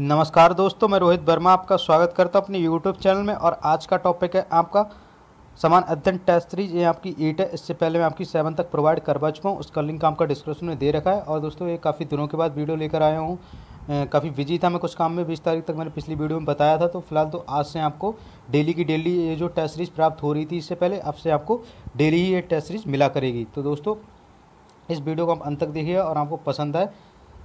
नमस्कार दोस्तों मैं रोहित वर्मा आपका स्वागत करता हूँ अपने यूट्यूब चैनल में और आज का टॉपिक है आपका समान अध्ययन टेस्ट सीरीज ये आपकी एट है इससे पहले मैं आपकी सेवन तक प्रोवाइड करवा चुका हूँ उसका लिंक आपका डिस्क्रिप्शन में दे रखा है और दोस्तों ये काफ़ी दिनों के बाद वीडियो लेकर आया हूँ काफ़ी बिजी था मैं कुछ काम में बीस तारीख तक मैंने पिछली वीडियो में बताया था तो फिलहाल तो आज से आपको डेली की डेली ये जो टेस्ट सीरीज प्राप्त हो रही थी इससे पहले अब से आपको डेली ही ये टेस्ट सीरीज मिला करेगी तो दोस्तों इस वीडियो को आप अंत तक देखिए और आपको पसंद आए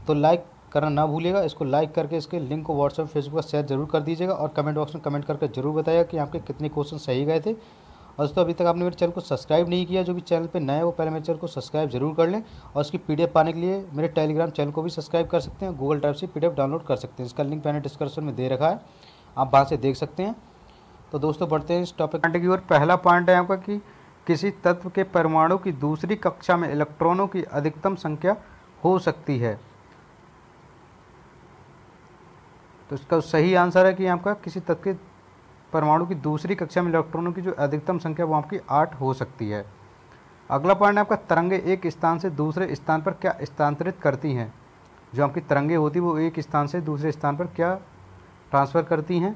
तो लाइक करना ना भूलिएगा इसको लाइक करके इसके लिंक को व्हाट्सएप फेसबुक पर शेयर जरूर कर दीजिएगा और कमेंट बॉक्स में कमेंट करके जरूर बताएगा कि आपके कितने क्वेश्चन सही गए थे और दोस्तों अभी तक आपने मेरे चैनल को सब्सक्राइब नहीं किया जो भी चैनल पर नए वो पहले मेरे चैनल को सब्सक्राइब जरूर कर लें और उसकी पी पाने के लिए मेरे टेलीग्राम चैनल को भी सब्सक्राइब कर सकते हैं गूगल ड्राइव से पी डाउनलोड कर सकते हैं इसका लिंक मैंने डिस्क्रिप्शन में दे रखा है आप वहाँ से देख सकते हैं तो दोस्तों बढ़ते हैं इस टॉपिक पॉइंट की ओर पहला पॉइंट है आपका कि किसी तत्व के परमाणु की दूसरी कक्षा में इलेक्ट्रॉनों की अधिकतम संख्या हो सकती है तो इसका सही आंसर है कि आपका किसी तत्व के परमाणु की दूसरी कक्षा में इलेक्ट्रॉनों की जो अधिकतम संख्या वो आपकी आठ हो सकती है अगला पॉइंट आपका तरंगे एक स्थान से दूसरे स्थान पर क्या स्थानांतरित करती हैं जो आपकी तरंगे होती हैं वो एक स्थान से दूसरे स्थान पर क्या ट्रांसफ़र करती हैं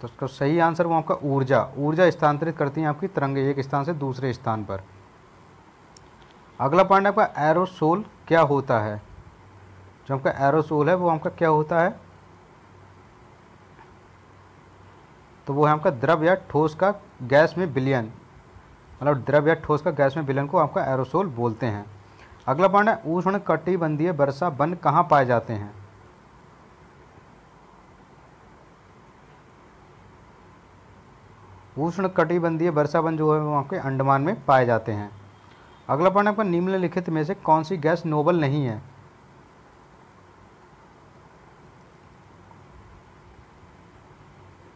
तो उसका सही आंसर वो आपका ऊर्जा ऊर्जा स्थानांतरित करती हैं आपकी तरंगे एक स्थान से दूसरे स्थान पर अगला पॉइंट आपका एरोसोल क्या होता है जो हमका एरोसोल है वो हमका क्या होता है तो वो है हमका द्रव या ठोस का गैस में विलयन मतलब द्रव या ठोस का गैस में विलयन को आपका एरोसोल बोलते हैं अगला पॉइंट है उष्ण कटिबंधीय वर्षा वन कहाँ पाए जाते हैं उष्ण कटिबंधीय वर्षा वन जो है वो आपके अंडमान में पाए जाते हैं अगला पॉइंट आपका निम्नलिखित में से कौन सी गैस नोबल नहीं है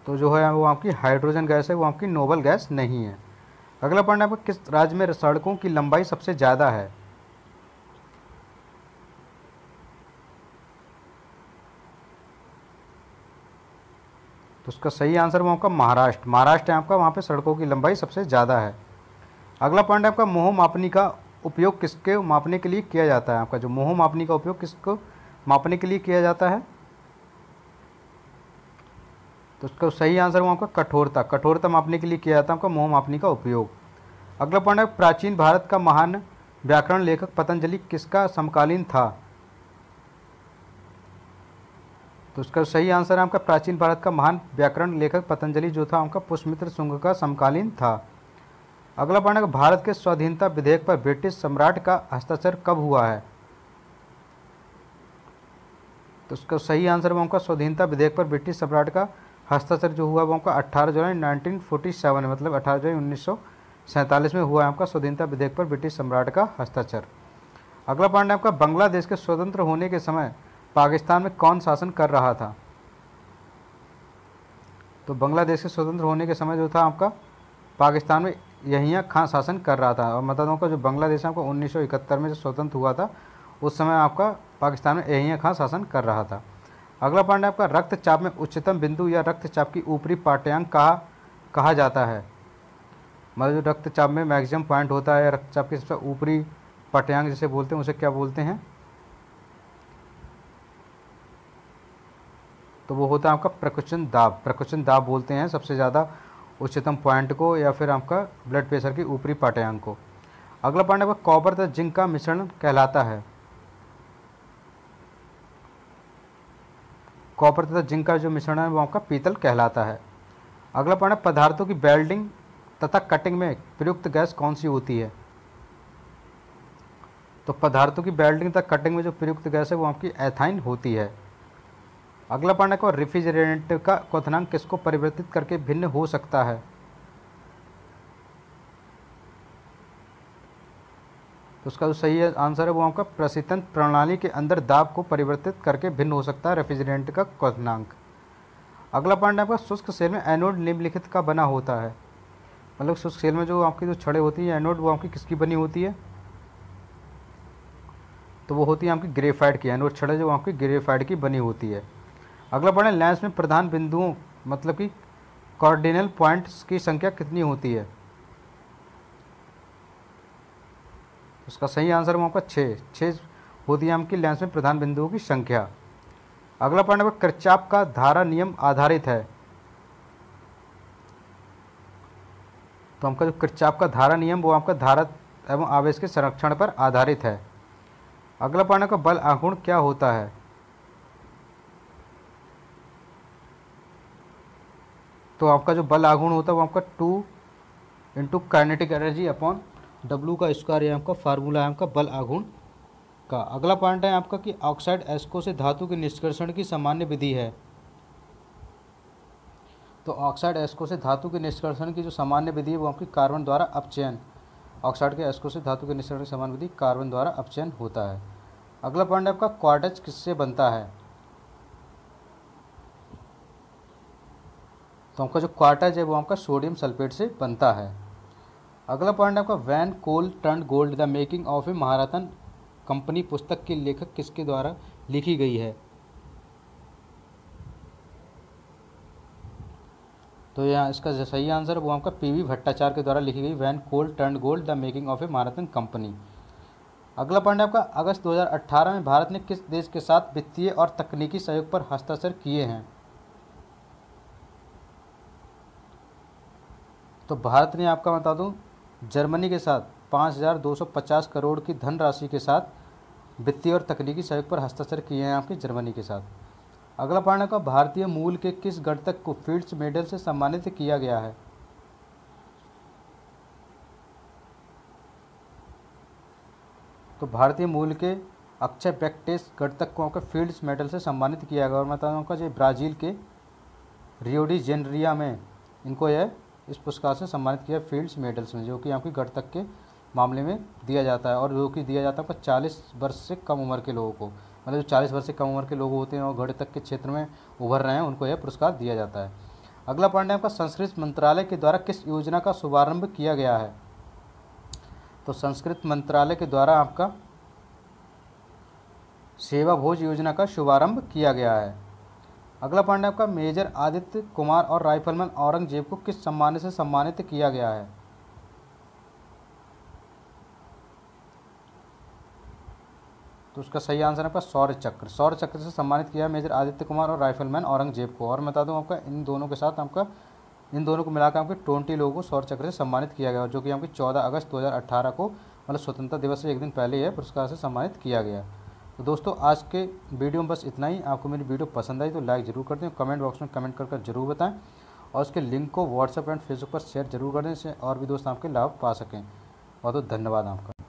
तो जो है वो आपकी हाइड्रोजन गैस है वो आपकी नोबल गैस नहीं है अगला पॉइंट आपका किस राज्य में सड़कों की लंबाई सबसे ज़्यादा है तो उसका सही आंसर वो आपका महाराष्ट्र महाराष्ट्र है आपका वहाँ पे सड़कों की लंबाई सबसे ज़्यादा है अगला पॉइंट आपका मोह मापनी का उपयोग किसके मापने के लिए किया जाता है आपका जो मोह मापनी का उपयोग किसको मापने के लिए किया जाता है तो उसका सही आंसर हुआ आपका कठोरता कठोरता मापने के लिए किया जाता है आपका मोह मापने का उपयोग अगला पॉइंट है प्राचीन भारत का महान व्याकरण लेखक पतंजलि किसका समकालीन था तो उसका सही आंसर है आपका प्राचीन भारत का महान व्याकरण लेखक पतंजलि जो था आपका पुष्पमित्र सुंग का समकालीन था अगला पॉइंट है भारत के स्वाधीनता विधेयक पर ब्रिटिश सम्राट का हस्ताक्षर कब हुआ है तो उसका सही आंसर है आपका स्वाधीनता विधेयक पर ब्रिटिश सम्राट का हस्ताक्षर जो हुआ वो आपका अट्ठारह जुलाई नाइनटीन फोर्टी सेवन मतलब अट्ठारह जुलाई उन्नीस सौ सैंतालीस में हुआ है आपका स्वाधीनता विधेयक पर ब्रिटिश सम्राट का हस्ताक्षर अगला पॉइंट है आपका बांग्लादेश के स्वतंत्र होने के समय पाकिस्तान में कौन शासन कर रहा था तो बांग्लादेश के स्वतंत्र होने के समय जो था आपका पाकिस्तान में यहीं खां शासन कर रहा था और मतलब आपका जो बांग्लादेश आपका उन्नीस में जो स्वतंत्र हुआ था उस समय आपका पाकिस्तान में यहीं खां शासन कर रहा था अगला पॉइंट है आपका रक्तचाप में उच्चतम बिंदु या रक्तचाप की ऊपरी पाठ्यांक कहा कहा जाता है मतलब जो रक्तचाप में मैक्सिमम पॉइंट होता है रक्तचाप के सबसे ऊपरी पाठ्यांक जिसे बोलते हैं उसे क्या बोलते हैं तो वो होता है आपका प्रकुचन दाब प्रकुचन दाब बोलते हैं सबसे ज़्यादा उच्चतम पॉइंट को या फिर आपका ब्लड प्रेशर की ऊपरी पाठ्यांक को अगला पॉइंट आपका कॉपर तथा जिंक का मिश्रण कहलाता है कॉपर तथा जिंक का जो मिश्रण है वो आपका पीतल कहलाता है अगला पॉइंट है पदार्थों की बेल्डिंग तथा कटिंग में प्रयुक्त गैस कौन सी होती है तो पदार्थों की बेल्डिंग तथा कटिंग में जो प्रयुक्त गैस है वो आपकी एथाइन होती है अगला पॉइंट है को का क्वथनांक किसको परिवर्तित करके भिन्न हो सकता है उसका जो सही आंसर है वो आपका प्रशीतन प्रणाली के अंदर दाब को परिवर्तित करके भिन्न हो सकता है रेफ्रिजरेंट का क्वनांक अगला पॉइंट आपका शुष्क सेल में एनोड निम्नलिखित का बना होता है मतलब शुष्क सेल में जो आपकी जो छड़े होती है एनोड वो आपकी किसकी बनी होती है तो वो होती है आपकी ग्रेफाइड की एनोड छड़े जो आपकी ग्रेफाइड की बनी होती है अगला पॉइंट है लेंस में प्रधान बिंदुओं मतलब कि कॉर्डिनल पॉइंट्स की संख्या कितनी होती है उसका सही आंसर होगा आपका छः छः होती है आपकी लेंस में प्रधान बिंदुओं की संख्या अगला पॉइंट आपका किरचाप का धारा नियम आधारित है तो आपका जो किरचाप का धारा नियम वो आपका धारा एवं आवेश के संरक्षण पर आधारित है अगला पॉइंट का बल आगुण क्या होता है तो आपका जो बल आघूर्ण होता है वो आपका two into kinetic energy upon W का स्क्वायर ये आपका फार्मूला है आपका बल आघूर्ण का अगला पॉइंट है आपका कि ऑक्साइड एस्को से धातु के निष्कर्षण की सामान्य विधि है तो ऑक्साइड एस्को से धातु के निष्कर्षण की जो सामान्य विधि है वो आपकी कार्बन द्वारा अपचयन ऑक्साइड के एस्को से धातु के निष्कर्षण की सामान्य विधि कार्बन द्वारा अपचयन होता है अगला पॉइंट आपका क्वार्टज किससे बनता है तो आपका जो क्वार्टज है वो आपका सोडियम सल्फेट से बनता है अगला पॉइंट आपका when coal turn gold the making of a Maharatna company पुस्तक के लेखक किसके द्वारा लिखी गई है तो यहाँ इसका जो सही आंसर है वो आपका वी भट्टाचार्य के द्वारा लिखी गई when coal turn gold the making of a marathon company अगला पॉइंट आपका अगस्त 2018 में भारत ने किस देश के साथ वित्तीय और तकनीकी सहयोग पर हस्ताक्षर किए हैं तो भारत ने आपका बता दूं जर्मनी के साथ 5,250 करोड़ की धनराशि के साथ वित्तीय और तकनीकी सहयोग पर हस्ताक्षर किए हैं आपके जर्मनी के साथ अगला पॉइंट का भारतीय मूल के किस गणतक को फील्ड्स मेडल से सम्मानित किया गया है तो भारतीय मूल के अक्षय बैक्टेस गणतक को आपका फील्ड्स मेडल से सम्मानित किया गया और मैं बता दूँ आपका जो ब्राज़ील के रियोडी जेनरिया में इनको यह इस पुरस्कार से सम्मानित किया फील्ड्स मेडल्स में जो कि आपकी गढ़ तक के मामले में दिया जाता है और जो कि दिया जाता है आपका चालीस वर्ष से कम उम्र के लोगों को मतलब जो चालीस वर्ष से कम उम्र के लोग होते हैं और गढ़ तक के क्षेत्र में उभर रहे हैं उनको यह पुरस्कार दिया जाता है अगला पॉइंट है आपका संस्कृत मंत्रालय के द्वारा किस योजना का शुभारंभ किया गया है तो संस्कृत मंत्रालय के द्वारा आपका सेवा भोज योजना का शुभारंभ किया गया है अगला पॉइंट है आपका मेजर आदित्य कुमार और राइफलमैन औरंगजेब को किस सम्मान से सम्मानित किया गया है तो उसका सही आंसर आपका सौर्य चक्र सौर्य चक्र से सम्मानित किया है मेजर आदित्य कुमार और राइफलमैन औरंगजेब को और मैं बता दूं आपका इन दोनों के साथ आपका इन दोनों को मिलाकर आपके ट्वेंटी लोगों को सौर चक्र से सम्मानित किया गया जो कि आपके चौदह अगस्त दो को मतलब स्वतंत्रता दिवस से एक दिन पहले यह पुरस्कार से सम्मानित किया गया तो दोस्तों आज के वीडियो में बस इतना ही आपको मेरी वीडियो पसंद आई तो लाइक ज़रूर कर दें कमेंट बॉक्स में कमेंट कर जरूर बताएं और उसके लिंक को व्हाट्सएप एंड फेसबुक पर शेयर जरूर कर दें और भी दोस्त आपके लाभ पा सकें बहुत बहुत धन्यवाद आपका